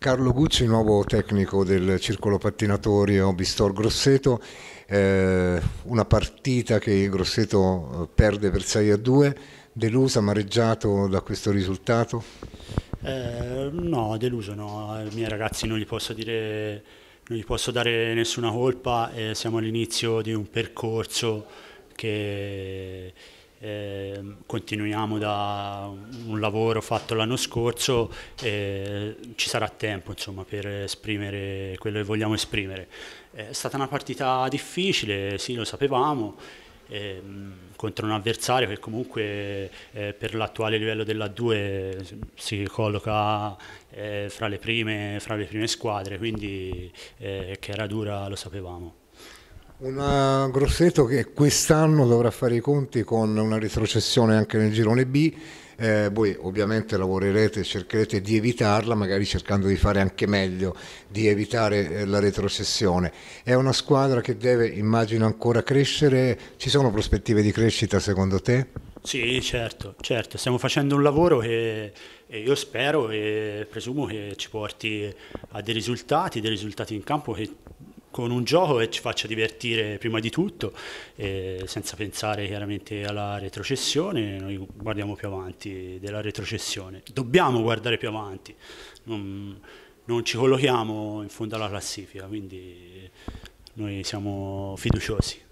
Carlo Gucci, nuovo tecnico del circolo pattinatorio Bistor Grosseto, eh, una partita che Grosseto eh, perde per 6 a 2, deluso, amareggiato da questo risultato? Eh, no, deluso no, ai miei ragazzi non gli posso dire, non gli posso dare nessuna colpa, eh, siamo all'inizio di un percorso che eh, continuiamo da un lavoro fatto l'anno scorso, eh, ci sarà tempo insomma, per esprimere quello che vogliamo esprimere. È stata una partita difficile, sì lo sapevamo, eh, contro un avversario che comunque eh, per l'attuale livello della 2 si colloca eh, fra le, prime, fra, le prime, squadre, quindi eh, che era dura lo sapevamo. Un eh, Grosseto che quest'anno dovrà fare i conti con una retrocessione anche nel girone B, eh, voi ovviamente lavorerete, e cercherete di evitarla, magari cercando di fare anche meglio, di evitare eh, la retrocessione. È una squadra che deve, immagino, ancora crescere, ci sono prospettive di crescita secondo te? Sì, certo, certo, stiamo facendo un lavoro che io spero e presumo che ci porti a dei risultati, dei risultati in campo che con un gioco che ci faccia divertire prima di tutto, eh, senza pensare chiaramente alla retrocessione, noi guardiamo più avanti della retrocessione, dobbiamo guardare più avanti, non, non ci collochiamo in fondo alla classifica, quindi noi siamo fiduciosi.